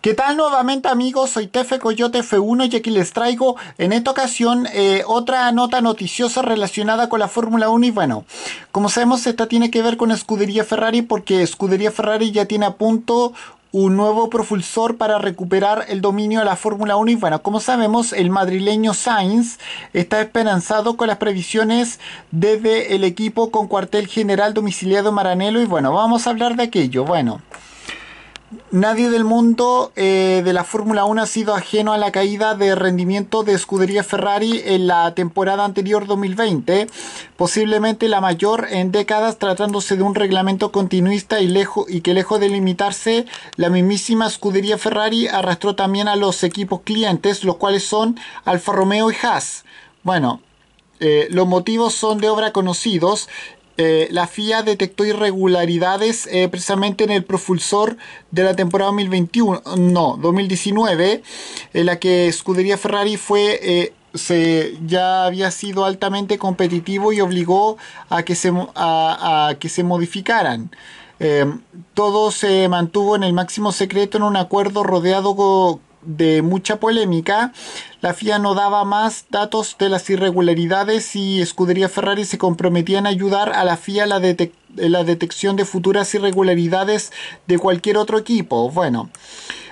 ¿Qué tal nuevamente amigos? Soy Tefe Coyote F1 y aquí les traigo en esta ocasión eh, otra nota noticiosa relacionada con la Fórmula 1 y bueno, como sabemos esta tiene que ver con Escudería Ferrari porque Escudería Ferrari ya tiene a punto un nuevo propulsor para recuperar el dominio de la Fórmula 1 y bueno, como sabemos, el madrileño Sainz está esperanzado con las previsiones desde el equipo con cuartel general domiciliado Maranelo y bueno, vamos a hablar de aquello. Bueno, Nadie del mundo eh, de la Fórmula 1 ha sido ajeno a la caída de rendimiento de escudería Ferrari en la temporada anterior 2020, posiblemente la mayor en décadas tratándose de un reglamento continuista y, y que lejos de limitarse, la mismísima escudería Ferrari arrastró también a los equipos clientes, los cuales son Alfa Romeo y Haas. Bueno, eh, los motivos son de obra conocidos eh, la FIA detectó irregularidades eh, precisamente en el propulsor de la temporada 2021, no, 2019, en la que Scudería Ferrari fue... Eh, se, ya había sido altamente competitivo y obligó a que se, a que se modificaran. todo se mantuvo en el máximo secreto en un acuerdo rodeado con de mucha polémica, la FIA no daba más datos de las irregularidades y Escudería Ferrari se comprometía a ayudar a la FIA la, la detección de futuras irregularidades de cualquier otro equipo. Bueno,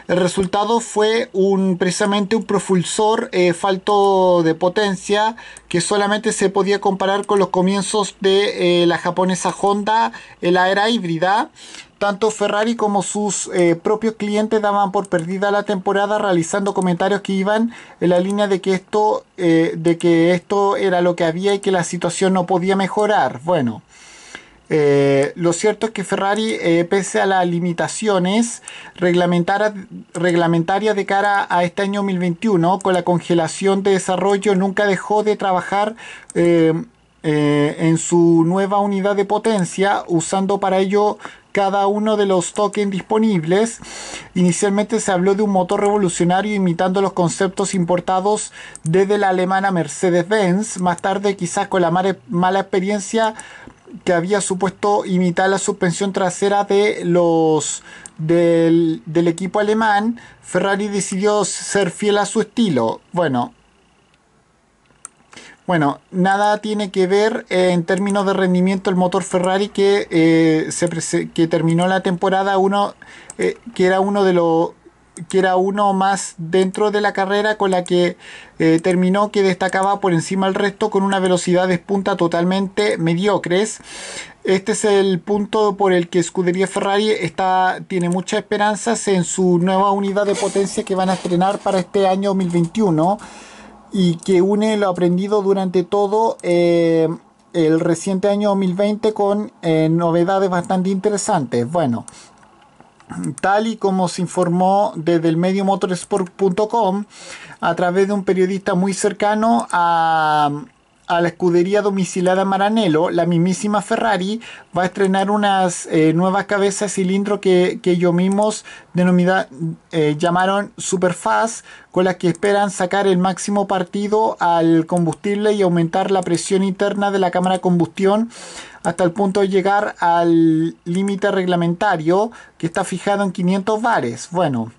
el resultado fue precisamente un propulsor eh, falto de potencia que solamente se podía comparar con los comienzos de eh, la japonesa Honda en eh, la era híbrida. Tanto Ferrari como sus propios clientes daban por perdida la temporada realizando comentarios que iban en la línea de que esto, de que esto era lo que había y que la situación no podía mejorar. Bueno. Eh, lo cierto es que Ferrari, eh, pese a las limitaciones reglamentarias de cara a este año 2021, con la congelación de desarrollo, nunca dejó de trabajar eh, en su nueva unidad de potencia, usando para ello cada uno de los tokens disponibles. Inicialmente se habló de un motor revolucionario imitando los conceptos importados desde la alemana Mercedes-Benz. Más tarde, quizás con la mala experiencia que había supuesto imitar la suspensión trasera de los del, equipo alemán, Ferrari decidió ser fiel a su estilo. Bueno, bueno, nada tiene que ver eh, en términos de rendimiento el motor Ferrari que, eh, se, que terminó la temporada uno, eh, que era uno de los que era uno más dentro de la carrera con la que eh, terminó que destacaba por encima del resto con una velocidad de punta totalmente mediocres. Este es el punto por el que Scuderia Ferrari está, tiene muchas esperanzas en su nueva unidad de potencia que van a estrenar para este año 2021 y que une lo aprendido durante todo eh, el reciente año 2020 con eh, novedades bastante interesantes. Bueno, Tal y como se informó desde el medio motorsport.com a través de un periodista muy cercano a, a la escudería domicilada Maranello, la mismísima Ferrari va a estrenar unas eh, nuevas cabezas cilindro que, que ellos mismos denomina, eh, llamaron Superfast, con las que esperan sacar el máximo partido al combustible y aumentar la presión interna de la cámara de combustión hasta el punto de llegar al límite reglamentario que está fijado en 500 bares. Bueno.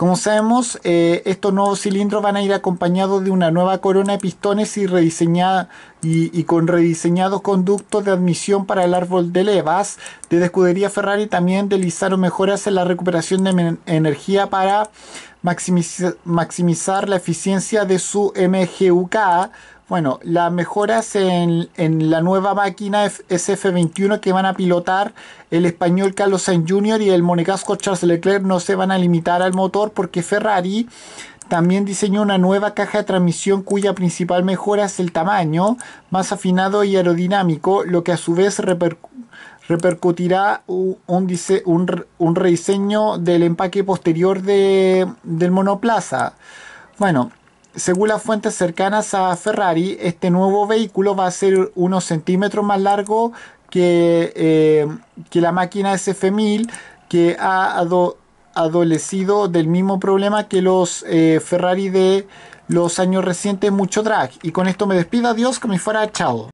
Como sabemos, eh, estos nuevos cilindros van a ir acompañados de una nueva corona de pistones y, rediseñada, y, con rediseñados conductos de admisión para el árbol de levas. De Escudería Ferrari también realizaron mejoras en la recuperación de energía para maximizar la eficiencia de su MGUK bueno, las mejoras en, la nueva máquina SF21 que van a pilotar el español Carlos Sainz Jr. y el monegasco Charles Leclerc no se van a limitar al motor porque Ferrari también diseñó una nueva caja de transmisión cuya principal mejora es el tamaño, más afinado y aerodinámico, lo que a su vez repercutirá un, un, un, rediseño del empaque posterior del monoplaza. Bueno, según las fuentes cercanas a Ferrari, este nuevo vehículo va a ser unos centímetros más largo que, eh, que la máquina SF1000 que ha adolecido del mismo problema que los eh, Ferrari de los años recientes, mucho drag. Y con esto me despido, adiós, que me fuera, chao.